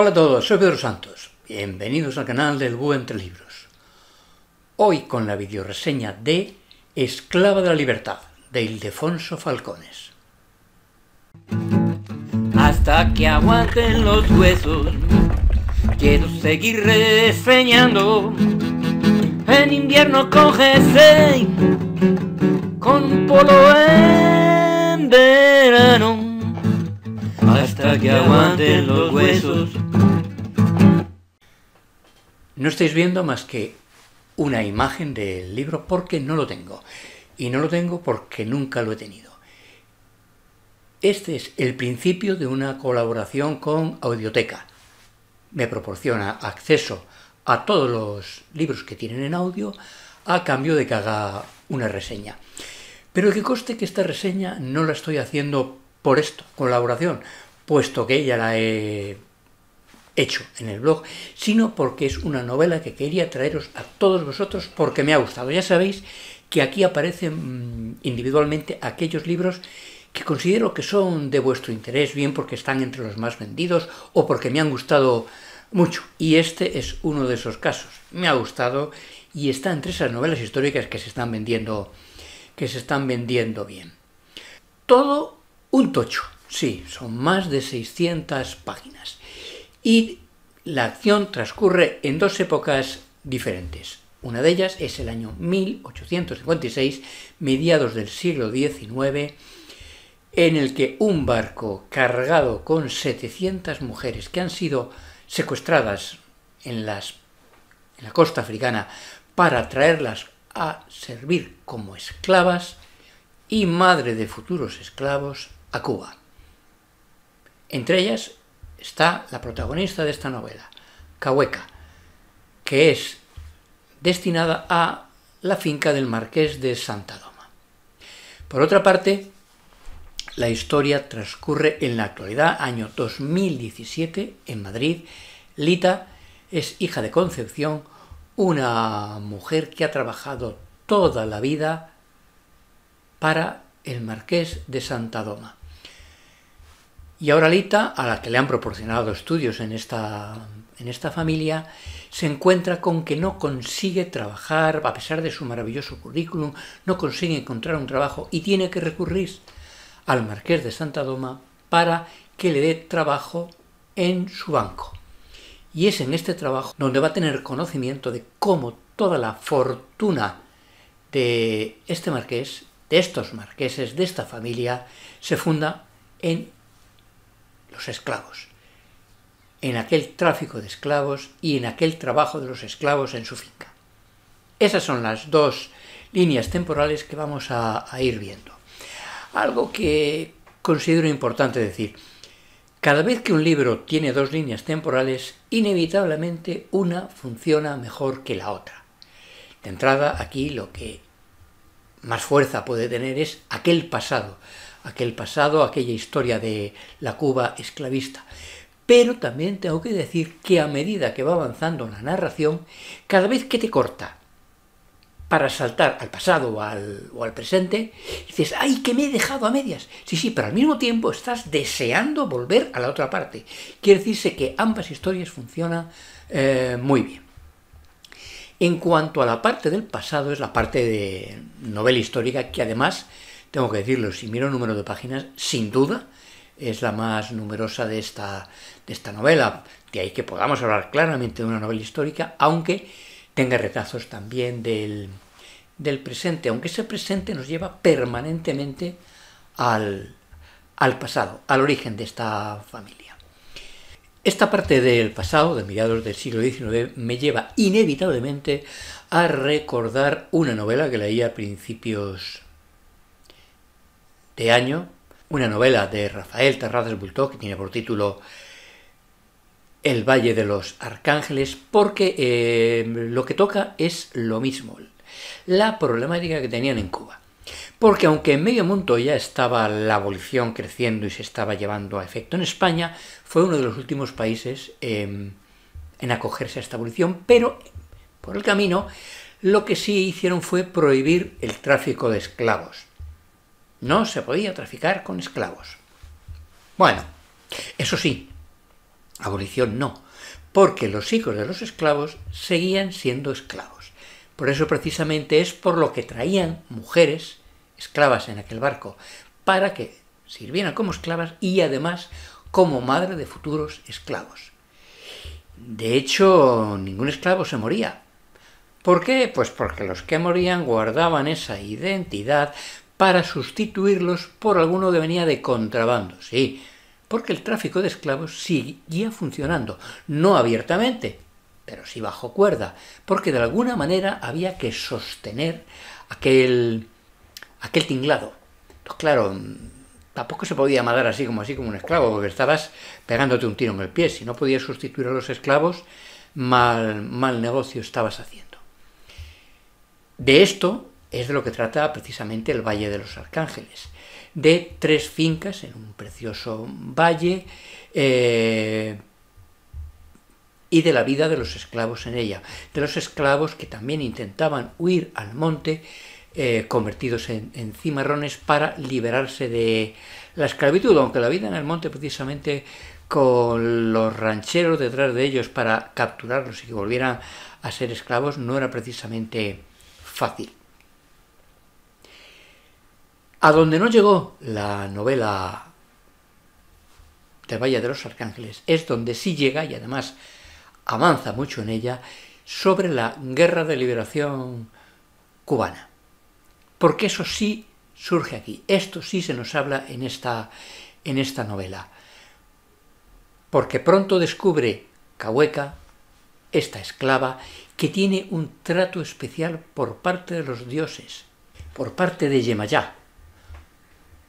Hola a todos, soy Pedro Santos. Bienvenidos al canal del Búho Entre Libros. Hoy con la videoreseña de Esclava de la Libertad, de Ildefonso Falcones. Hasta que aguanten los huesos, quiero seguir reseñando. En invierno seis con polo en verano hasta que aguanten los huesos. No estáis viendo más que una imagen del libro porque no lo tengo. Y no lo tengo porque nunca lo he tenido. Este es el principio de una colaboración con Audioteca. Me proporciona acceso a todos los libros que tienen en audio a cambio de que haga una reseña. Pero que coste que esta reseña no la estoy haciendo por esto, colaboración, puesto que ya la he hecho en el blog, sino porque es una novela que quería traeros a todos vosotros porque me ha gustado. Ya sabéis que aquí aparecen mm, individualmente aquellos libros que considero que son de vuestro interés, bien porque están entre los más vendidos o porque me han gustado mucho. Y este es uno de esos casos. Me ha gustado y está entre esas novelas históricas que se están vendiendo, que se están vendiendo bien. Todo un tocho. Sí, son más de 600 páginas y la acción transcurre en dos épocas diferentes. Una de ellas es el año 1856, mediados del siglo XIX, en el que un barco cargado con 700 mujeres que han sido secuestradas en, en la costa africana para traerlas a servir como esclavas y madre de futuros esclavos a Cuba. Entre ellas está la protagonista de esta novela, Cahueca, que es destinada a la finca del marqués de Santa Doma. Por otra parte, la historia transcurre en la actualidad, año 2017, en Madrid. Lita es hija de Concepción, una mujer que ha trabajado toda la vida para el marqués de Santa Doma. Y ahora Lita, a la que le han proporcionado estudios en esta, en esta familia, se encuentra con que no consigue trabajar, a pesar de su maravilloso currículum, no consigue encontrar un trabajo y tiene que recurrir al marqués de Santa Doma para que le dé trabajo en su banco. Y es en este trabajo donde va a tener conocimiento de cómo toda la fortuna de este marqués, de estos marqueses, de esta familia, se funda en los esclavos, en aquel tráfico de esclavos y en aquel trabajo de los esclavos en su finca. Esas son las dos líneas temporales que vamos a, ir viendo. Algo que considero importante decir, cada vez que un libro tiene dos líneas temporales, inevitablemente una funciona mejor que la otra. De entrada, aquí lo que más fuerza puede tener es aquel pasado, aquel pasado, aquella historia de la Cuba esclavista. Pero también tengo que decir que a medida que va avanzando la narración, cada vez que te corta para saltar al pasado o al, presente, dices, ¡ay, que me he dejado a medias! Sí, sí, pero al mismo tiempo estás deseando volver a la otra parte. Quiere decirse que ambas historias funcionan eh, muy bien. En cuanto a la parte del pasado, es la parte de novela histórica que además tengo que decirlo, si miro el número de páginas, sin duda es la más numerosa de esta, de esta novela. De ahí que podamos hablar claramente de una novela histórica, aunque tenga retazos también del, presente, aunque ese presente nos lleva permanentemente al, al pasado, al origen de esta familia. Esta parte del pasado, de Mirados del siglo XIX, me lleva inevitablemente a recordar una novela que leí a principios año, una novela de Rafael Terrazas Bultó que tiene por título El Valle de los Arcángeles, porque eh, lo que toca es lo mismo, la problemática que tenían en Cuba. Porque aunque en medio mundo ya estaba la abolición creciendo y se estaba llevando a efecto en España, fue uno de los últimos países em, en acogerse a esta abolición, pero por el camino lo que sí hicieron fue prohibir el tráfico de esclavos. No se podía traficar con esclavos. Bueno, eso sí, abolición no, porque los hijos de los esclavos seguían siendo esclavos. Por eso precisamente es por lo que traían mujeres esclavas en aquel barco, para que sirvieran como esclavas y además como madre de futuros esclavos. De hecho, ningún esclavo se moría. ¿Por qué? Pues porque los que morían guardaban esa identidad para sustituirlos por alguno que venía de contrabando. Sí, porque el tráfico de esclavos seguía funcionando, no abiertamente, pero sí bajo cuerda, porque de alguna manera había que sostener aquel, aquel tinglado. Pues claro, tampoco se podía mandar así como así como un esclavo, porque estabas pegándote un tiro en el pie. Si no podías sustituir a los esclavos, mal, mal negocio estabas haciendo. De esto es de lo que trata precisamente el Valle de los Arcángeles, de tres fincas en un precioso valle eh, y de la vida de los esclavos en ella, de los esclavos que también intentaban huir al monte eh, convertidos en, en, cimarrones para liberarse de la esclavitud, aunque la vida en el monte precisamente con los rancheros detrás de ellos para capturarlos y que volvieran a ser esclavos no era precisamente fácil. A donde no llegó la novela de Valle de los Arcángeles es donde sí llega y además avanza mucho en ella sobre la guerra de liberación cubana. Porque eso sí surge aquí, esto sí se nos habla en esta, en esta novela. Porque pronto descubre Cahueca, esta esclava, que tiene un trato especial por parte de los dioses, por parte de Yemayá,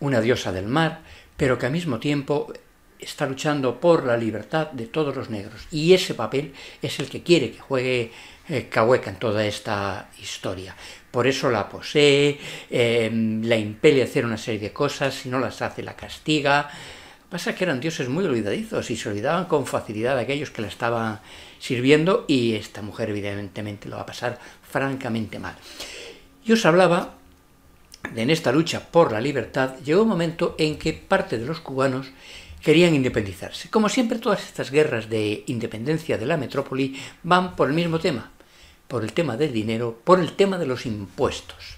una diosa del mar, pero que al mismo tiempo está luchando por la libertad de todos los negros. Y ese papel es el que quiere que juegue eh, Cahueca en toda esta historia. Por eso la posee, em, la impele a hacer una serie de cosas, si no las hace la castiga. Pasa que eran dioses muy olvidadizos y se olvidaban con facilidad de aquellos que la estaban sirviendo y esta mujer evidentemente lo va a pasar francamente mal. Yo os hablaba en esta lucha por la libertad llegó un momento en que parte de los cubanos querían independizarse. Como siempre, todas estas guerras de independencia de la metrópoli van por el mismo tema, por el tema del dinero, por el tema de los impuestos.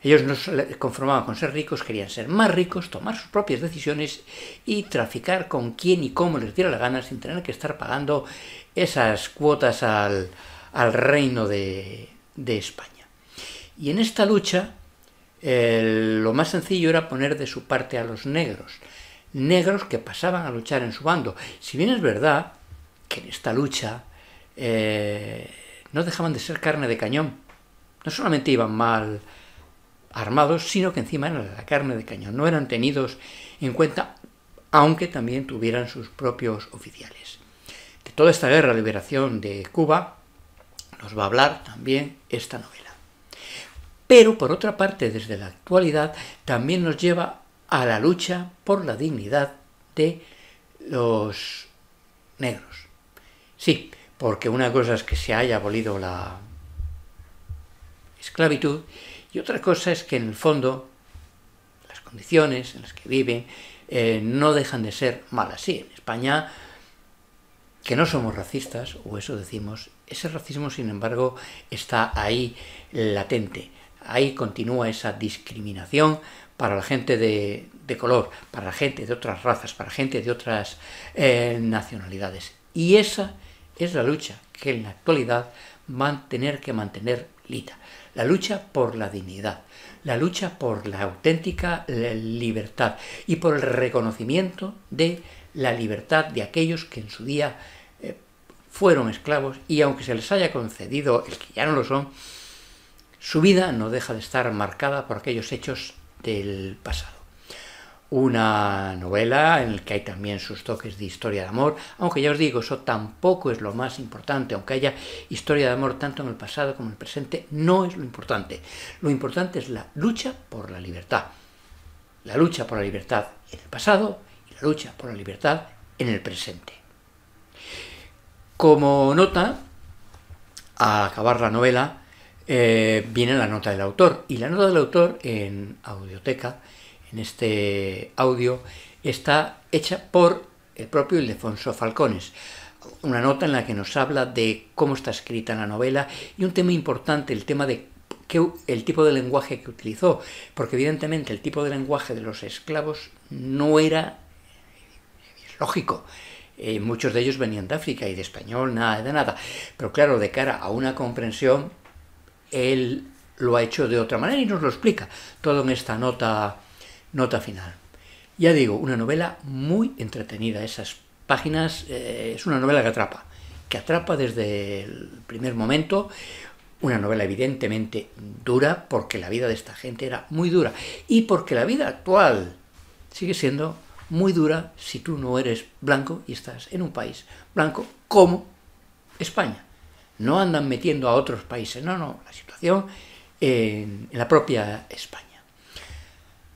Ellos no se conformaban con ser ricos, querían ser más ricos, tomar sus propias decisiones y traficar con quién y cómo les diera la gana sin tener que estar pagando esas cuotas al, reino de, de España. Y en esta lucha lo más sencillo era poner de su parte a los negros, negros que pasaban a luchar en su bando. Si bien es verdad que en esta lucha eh, no dejaban de ser carne de cañón, no solamente iban mal armados, sino que encima eran la carne de cañón, no eran tenidos en cuenta, aunque también tuvieran sus propios oficiales. De toda esta guerra de liberación de Cuba nos va a hablar también esta novela. Pero por otra parte, desde la actualidad también nos lleva a la lucha por la dignidad de los negros. Sí, porque una cosa es que se haya abolido la esclavitud y otra cosa es que en el fondo las condiciones en las que viven eh, no dejan de ser malas. Sí, en España que no somos racistas, o eso decimos, ese racismo sin embargo está ahí latente ahí continúa esa discriminación para la gente de, color, para la gente de otras razas, para gente de otras eh, nacionalidades. Y esa es la lucha que en la actualidad van a tener que mantener Lita. La lucha por la dignidad, la lucha por la auténtica libertad y por el reconocimiento de la libertad de aquellos que en su día eh, fueron esclavos y aunque se les haya concedido el que ya no lo son, su vida no deja de estar marcada por aquellos hechos del pasado. Una novela en la que hay también sus toques de historia de amor, aunque ya os digo, eso tampoco es lo más importante, aunque haya historia de amor tanto en el pasado como en el presente, no es lo importante. Lo importante es la lucha por la libertad. La lucha por la libertad en el pasado y la lucha por la libertad en el presente. Como nota, a acabar la novela, eh, viene la nota del autor. Y la nota del autor en Audioteca, en este audio, está hecha por el propio Ildefonso Falcones. Una nota en la que nos habla de cómo está escrita la novela y un tema importante, el tema de qué, el tipo de lenguaje que utilizó, porque evidentemente el tipo de lenguaje de los esclavos no era lógico. Eh, muchos de ellos venían de África y de español, nada de nada. Pero claro, de cara a una comprensión él lo ha hecho de otra manera y nos lo explica todo en esta nota, nota final. Ya digo, una novela muy entretenida. Esas páginas eh, es una novela que atrapa, que atrapa desde el primer momento. Una novela evidentemente dura porque la vida de esta gente era muy dura y porque la vida actual sigue siendo muy dura si tú no eres blanco y estás en un país blanco como España. No andan metiendo a otros países, no, no, la situación en, la propia España.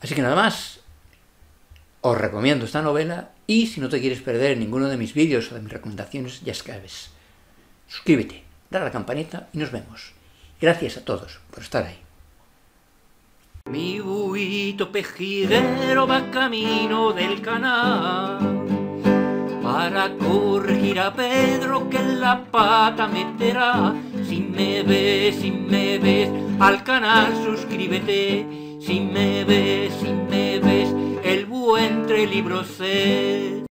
Así que nada más, os recomiendo esta novela y si no te quieres perder ninguno de mis vídeos o de mis recomendaciones, ya sabes, suscríbete, dale a la campanita y nos vemos. Gracias a todos por estar ahí. Mi buito va camino del canal para corregir a Pedro que la pata meterá. Si me ves, si me ves, al canal suscríbete. Si me ves, si me ves, el buen entre libros